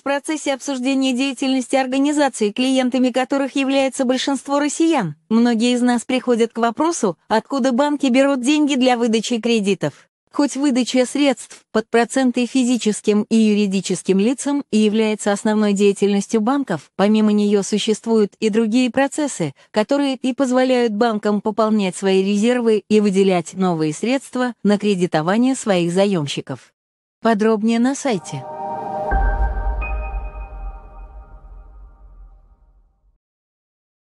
в процессе обсуждения деятельности организации, клиентами которых является большинство россиян. Многие из нас приходят к вопросу, откуда банки берут деньги для выдачи кредитов. Хоть выдача средств под проценты физическим и юридическим лицам и является основной деятельностью банков, помимо нее существуют и другие процессы, которые и позволяют банкам пополнять свои резервы и выделять новые средства на кредитование своих заемщиков. Подробнее на сайте.